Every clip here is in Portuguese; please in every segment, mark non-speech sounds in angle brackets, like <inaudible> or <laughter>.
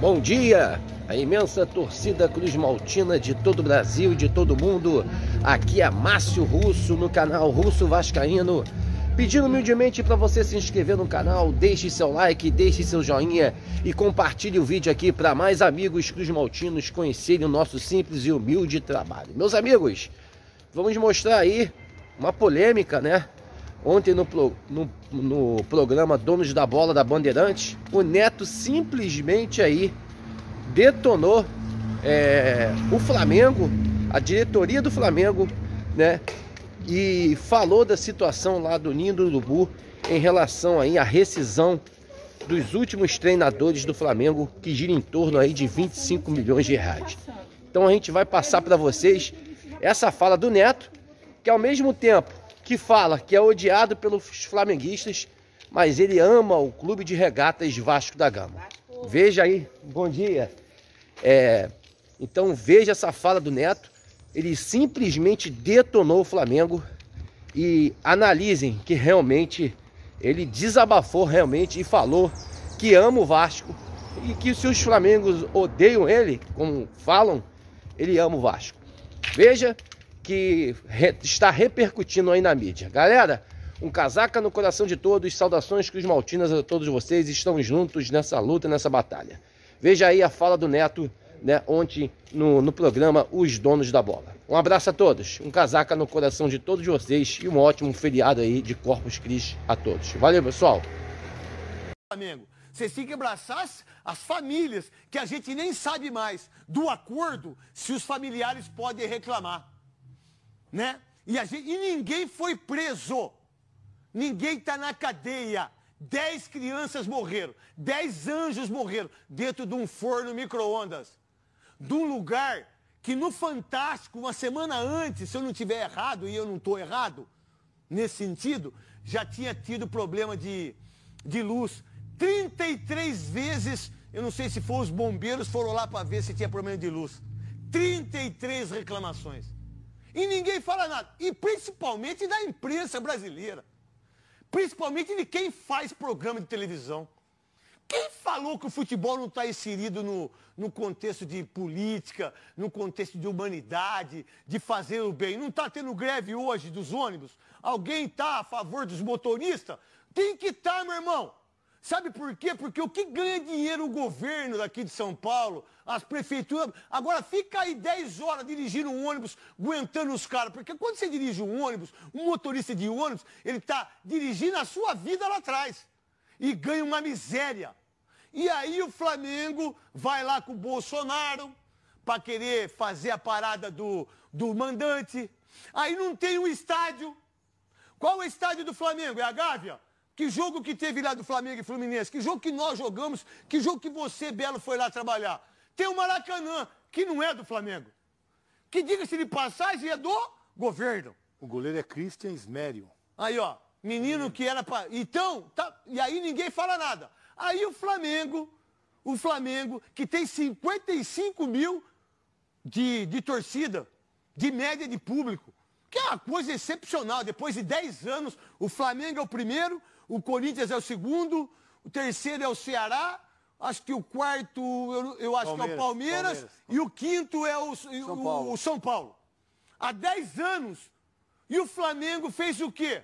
Bom dia, a imensa torcida Cruz Maltina de todo o Brasil, de todo o mundo. Aqui é Márcio Russo no canal Russo Vascaíno. Pedindo humildemente para você se inscrever no canal, deixe seu like, deixe seu joinha e compartilhe o vídeo aqui para mais amigos Cruz Maltinos conhecerem o nosso simples e humilde trabalho. Meus amigos, vamos mostrar aí uma polêmica, né? Ontem no, pro, no, no, programa Donos da Bola da Bandeirante, o Neto simplesmente aí detonou é, o Flamengo, a diretoria do Flamengo, né? E falou da situação lá do Ninho do Urubu em relação aí à rescisão dos últimos treinadores do Flamengo que gira em torno aí de 25 milhões de reais. Então a gente vai passar para vocês essa fala do Neto, que ao mesmo tempo que fala que é odiado pelos flamenguistas, mas ele ama o Clube de Regatas Vasco da Gama. Veja aí, bom dia. É, então veja essa fala do Neto. Ele simplesmente detonou o Flamengo e analisem que realmente ele desabafou realmente e falou que ama o Vasco e que se os Flamengos odeiam ele, como falam, ele ama o Vasco. Veja que re, está repercutindo aí na mídia. Galera, um casaca no coração de todos, saudações Cruz Maltinas a todos vocês, estamos juntos nessa luta, nessa batalha. Veja aí a fala do Neto né, ontem no, no programa Os Donos da Bola. Um abraço a todos, um casaca no coração de todos vocês e um ótimo feriado aí de Corpus Cris a todos. Valeu, pessoal! Flamengo. Vocês têm que abraçar as, famílias, que a gente nem sabe mais do acordo se os familiares podem reclamar né? E, a gente, e ninguém foi preso. Ninguém está na cadeia. Dez crianças morreram. Dez anjos morreram dentro de um forno micro-ondas. De um lugar que no Fantástico, uma semana antes, se eu não tiver errado, e eu não estou errado, nesse sentido, já tinha tido problema de, de luz. 33 vezes, eu não sei se foram os bombeiros, foram lá para ver se tinha problema de luz. 33 reclamações. E ninguém fala nada. E principalmente da imprensa brasileira. Principalmente de quem faz programa de televisão. Quem falou que o futebol não está inserido no, no contexto de política, no contexto de humanidade, de fazer o bem? Não está tendo greve hoje dos ônibus? Alguém está a favor dos motoristas? Tem que estar, tá, meu irmão. Sabe por quê? Porque o que ganha dinheiro o governo daqui de São Paulo, as prefeituras. Agora fica aí 10 horas dirigindo um ônibus, aguentando os caras. Porque quando você dirige um ônibus, um motorista de ônibus, ele está dirigindo a sua vida lá atrás. E ganha uma miséria. E aí o Flamengo vai lá com o Bolsonaro para querer fazer a parada do, do mandante. Aí não tem um estádio. Qual é o estádio do Flamengo? É a Gávea? Que jogo que teve lá do Flamengo e Fluminense? Que jogo que nós jogamos? Que jogo que você, Belo, foi lá trabalhar? Tem o Maracanã, que não é do Flamengo. Que diga-se de passagem, é do governo. O goleiro é Christian Smério. Aí, ó, menino hum. que era pra... Então, tá... e aí ninguém fala nada. Aí o Flamengo, o Flamengo, que tem 55 mil de, de torcida, de média de público, que é uma coisa excepcional. Depois de 10 anos, o Flamengo é o primeiro, o Corinthians é o segundo, o terceiro é o Ceará, acho que o quarto, eu, eu acho Palmeiras, que é o Palmeiras, Palmeiras, e o quinto é o São, Paulo. o São Paulo. Há 10 anos. E o Flamengo fez o quê?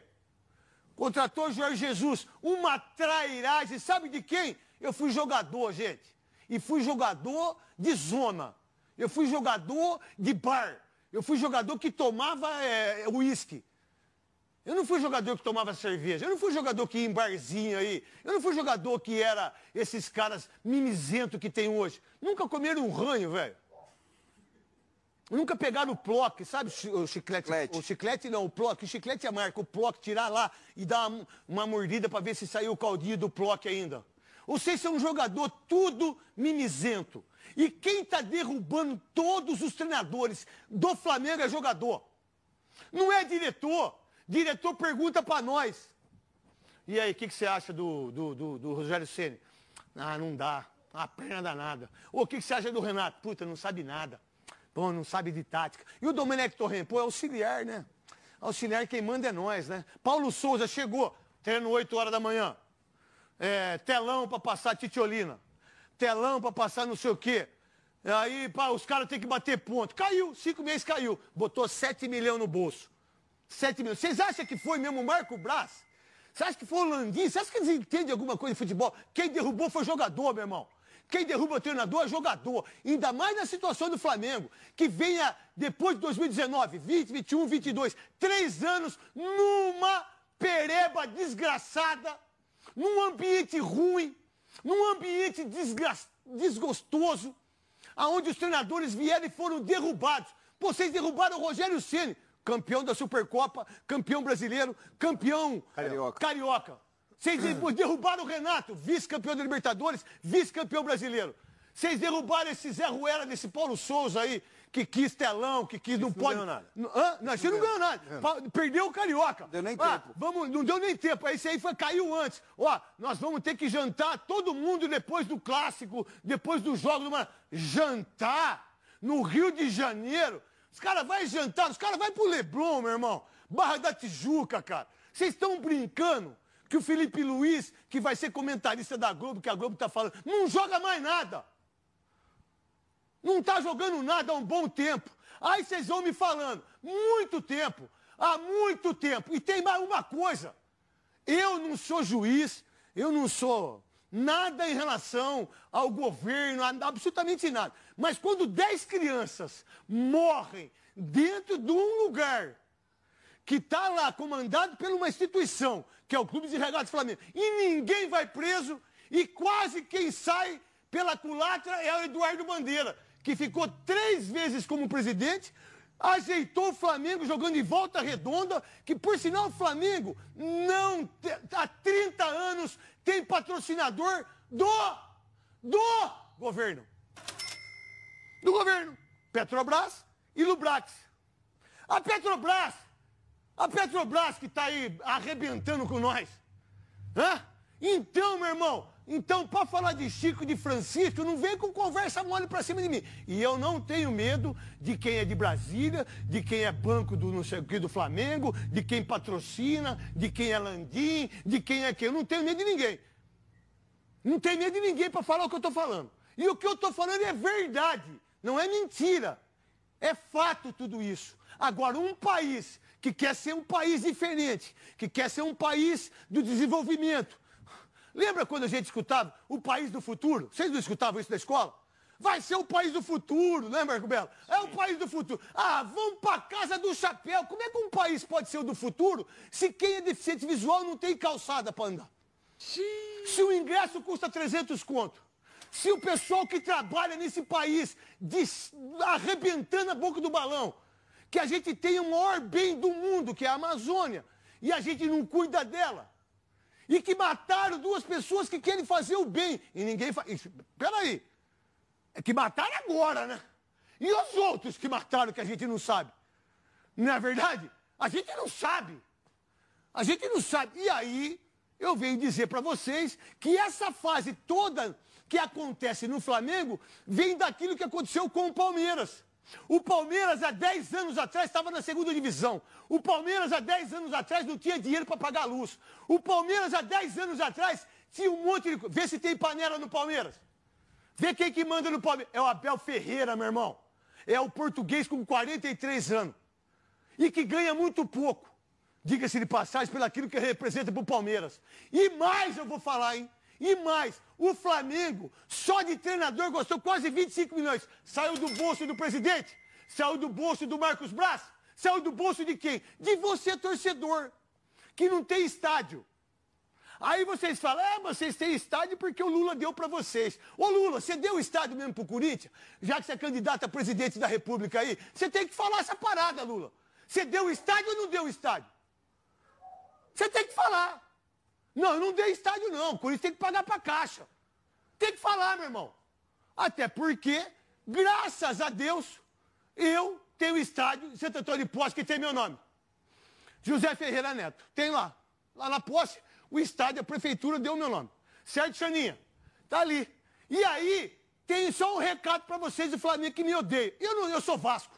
Contratou Jorge Jesus. Uma trairagem, sabe de quem? Eu fui jogador, gente. E fui jogador de zona. Eu fui jogador de bar. Eu fui jogador que tomava eh, uísque. É, eu não fui jogador que tomava cerveja, eu não fui jogador que ia em barzinho aí, eu não fui jogador que era esses caras mimizento que tem hoje. Nunca comeram um ranho, velho. Nunca pegaram o ploque, sabe o chiclete? O chiclete não, o ploque. O chiclete é a marca, o ploque, tirar lá e dar uma, uma mordida para ver se saiu o caldinho do ploque ainda. Vocês são um jogador tudo mimizento. E quem está derrubando todos os treinadores do Flamengo é jogador. Não é diretor. Diretor pergunta para nós. E aí, o que, que, você acha do, do, do, do Rogério Ceni? Ah, não dá. a perna danada. o que, que, você acha do Renato? Puta, não sabe nada. Bom, não sabe de tática. E o Domenech Torrent? Pô, é auxiliar, né? Auxiliar quem manda é nós, né? Paulo Souza chegou, treino 8 horas da manhã. É, telão para passar titiolina. Telão para passar não sei o quê. Aí, pá, os caras têm que bater ponto. Caiu, cinco meses caiu. Botou 7 milhões no bolso. Vocês acham que foi mesmo o Marco Braz? Você acha que foi o Languinho? Você acha que eles entendem alguma coisa de futebol? Quem derrubou foi jogador, meu irmão. Quem derruba o treinador é jogador. Ainda mais na situação do Flamengo, que venha depois de 2019, 20, 21, 22, três anos numa pereba desgraçada, num ambiente ruim, num ambiente desgostoso, aonde os treinadores vieram e foram derrubados. Vocês derrubaram o Rogério Ceni campeão da Supercopa, campeão brasileiro, campeão carioca. carioca. Vocês <clears throat> derrubaram o Renato, vice-campeão da Libertadores, vice-campeão brasileiro. Vocês derrubaram esse Zé Ruela desse Paulo Souza aí, que quis telão, que quis, não, não pode. Não ganhou nada. Hã? Não, você não, ganhou nada. Perdeu o Carioca. não Deu nem ah, tempo. Vamos, não deu nem tempo. Esse aí foi, caiu antes. Ó, nós vamos ter que jantar todo mundo depois do clássico, depois do jogo. Numa... Jantar no Rio de Janeiro os caras vão jantar, os caras vão pro Leblon, meu irmão. Barra da Tijuca, cara. Vocês estão brincando que o Felipe Luiz, que vai ser comentarista da Globo, que a Globo tá falando, não joga mais nada. Não tá jogando nada há um bom tempo. Aí vocês vão me falando, muito tempo, há muito tempo. E tem mais uma coisa. Eu não sou juiz, eu não sou nada em relação ao governo, absolutamente nada. Mas quando 10 crianças morrem dentro de um lugar que está lá comandado por uma instituição, que é o Clube de Regatas Flamengo, e ninguém vai preso, e quase quem sai pela culatra é o Eduardo Bandeira, que ficou três vezes como presidente, ajeitou o Flamengo jogando em volta redonda, que por sinal o Flamengo não há 30 anos tem patrocinador do do governo. Do governo, Petrobras e Lubrax. A Petrobras, a Petrobras que está aí arrebentando com nós. Hã? Então, meu irmão, então para falar de Chico, de Francisco, não vem com conversa mole para cima de mim. E eu não tenho medo de quem é de Brasília, de quem é banco do não sei do Flamengo, de quem patrocina, de quem é Landim, de quem é quem. Eu não tenho medo de ninguém. Não tenho medo de ninguém para falar o que eu estou falando. E o que eu estou falando é verdade, não é mentira. É fato tudo isso. Agora, um país que quer ser um país diferente, que quer ser um país do desenvolvimento, Lembra quando a gente escutava o país do futuro? Vocês não escutavam isso na escola? Vai ser o país do futuro, né, Marco Belo? É o país do futuro. Ah, vamos para casa do chapéu. Como é que um país pode ser o do futuro se quem é deficiente visual não tem calçada para andar? Sim. Se o ingresso custa 300 conto, se o pessoal que trabalha nesse país arrebentando a boca do balão, que a gente tem o maior bem do mundo, que é a Amazônia, e a gente não cuida dela, e que mataram duas pessoas que querem fazer o bem e ninguém faz. Peraí. É que mataram agora, né? E os outros que mataram que a gente não sabe? Não é verdade? A gente não sabe. A gente não sabe. E aí, eu venho dizer para vocês que essa fase toda que acontece no Flamengo vem daquilo que aconteceu com o Palmeiras. O Palmeiras, há 10 anos atrás, estava na segunda divisão. O Palmeiras, há 10 anos atrás, não tinha dinheiro para pagar a luz. O Palmeiras, há 10 anos atrás, tinha um monte de. Vê se tem panela no Palmeiras. Vê quem que manda no Palmeiras. É o Abel Ferreira, meu irmão. É o português com 43 anos. E que ganha muito pouco. Diga-se de passagem, pelo aquilo que representa para o Palmeiras. E mais eu vou falar, hein? E mais, o Flamengo, só de treinador, gostou quase 25 milhões. Saiu do bolso do presidente, saiu do bolso do Marcos Braz, saiu do bolso de quem? De você, torcedor, que não tem estádio. Aí vocês falam, é, vocês têm estádio porque o Lula deu para vocês. Ô Lula, você deu estádio mesmo pro Corinthians? Já que você é candidato a presidente da República aí, você tem que falar essa parada, Lula. Você deu estádio ou não deu estádio? Você tem que falar. Não, eu não dei estádio, não. O Corinthians tem que pagar pra caixa. Tem que falar, meu irmão. Até porque, graças a Deus, eu tenho estádio em Santo Antônio de Posse, que tem meu nome. José Ferreira Neto. Tem lá. Lá na posse, o estádio, a prefeitura deu o meu nome. Certo, Xaninha? Tá ali. E aí, tem só um recado para vocês do Flamengo que me odeia. Eu, não, eu sou Vasco.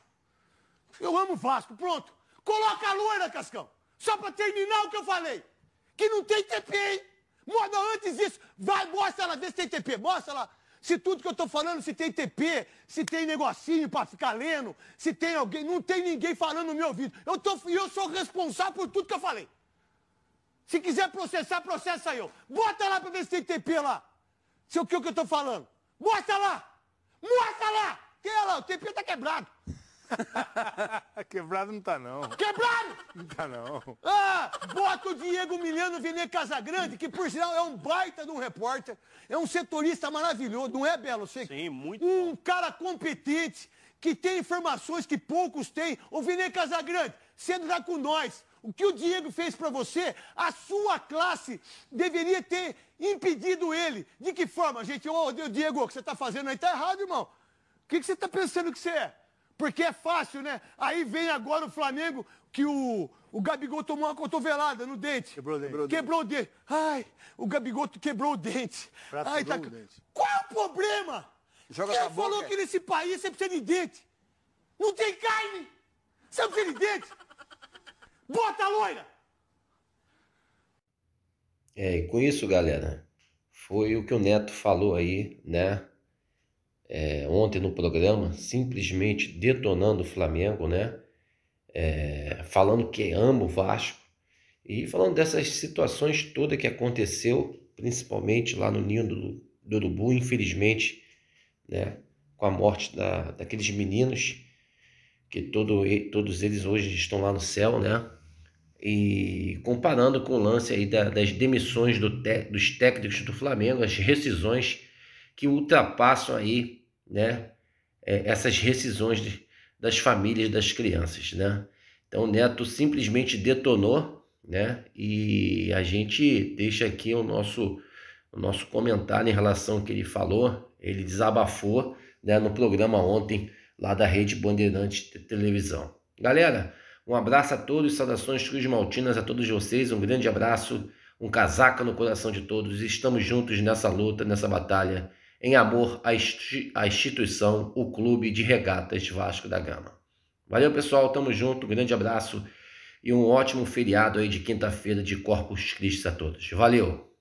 Eu amo Vasco. Pronto. Coloca a loira, Cascão. Só para terminar o que eu falei que não tem TP, hein? Manda antes disso, Vai, mostra lá, vê se tem TP. Mostra lá. Se tudo que eu tô falando, se tem TP, se tem negocinho pra ficar lendo, se tem alguém. Não tem ninguém falando no meu ouvido. Eu, tô, eu sou responsável por tudo que eu falei. Se quiser processar, processa eu. Bota lá pra ver se tem TP lá. Se o que, é o que eu tô falando. Mostra lá! Mostra lá! Tem lá, o TP tá quebrado. <laughs> Quebrado não tá não. Quebrado! Não tá não. Ah, bota o Diego Miliano Vene Casagrande, que por sinal é um baita de um repórter, é um setorista maravilhoso, não é, Belo? Você... Sim, muito. Um bom. cara competente, que tem informações que poucos têm. O Vene Casagrande, sendo lá com nós. O que o Diego fez para você, a sua classe deveria ter impedido ele. De que forma, gente? Ô, oh, Diego, o que você tá fazendo aí tá errado, irmão. O que, que você tá pensando que você é? Porque é fácil, né? Aí vem agora o Flamengo que o, o Gabigol tomou uma cotovelada no dente. Quebrou o dente. Quebrou, o, dente. Ai, o Gabigol quebrou o dente. Ai, tá... o dente. Qual é o problema? Joga Quem falou boca. que nesse país você precisa de dente? Não tem carne! Você precisa de dente? Bota a loira! É, e com isso, galera, foi o que o Neto falou aí, né? é, ontem no programa, simplesmente detonando o Flamengo, né? É, falando que amo o Vasco e falando dessas situações todas que aconteceu, principalmente lá no ninho do, do Urubu, infelizmente, né? Com a morte da, daqueles meninos que todo, todos eles hoje estão lá no céu, né? E comparando com o lance aí da, das demissões do te, dos técnicos do Flamengo, as rescisões que ultrapassam aí, né, é, essas rescisões de, das famílias das crianças, né? Então o Neto simplesmente detonou, né? E a gente deixa aqui o nosso o nosso comentário em relação ao que ele falou, ele desabafou, né, no programa ontem lá da Rede Bandeirante de Televisão. Galera, um abraço a todos, saudações Cruz Maltinas a todos vocês, um grande abraço, um casaca no coração de todos. Estamos juntos nessa luta, nessa batalha em amor à, instituição, o Clube de Regatas Vasco da Gama. Valeu, pessoal. Tamo junto. Um grande abraço e um ótimo feriado aí de quinta-feira de Corpus Christi a todos. Valeu!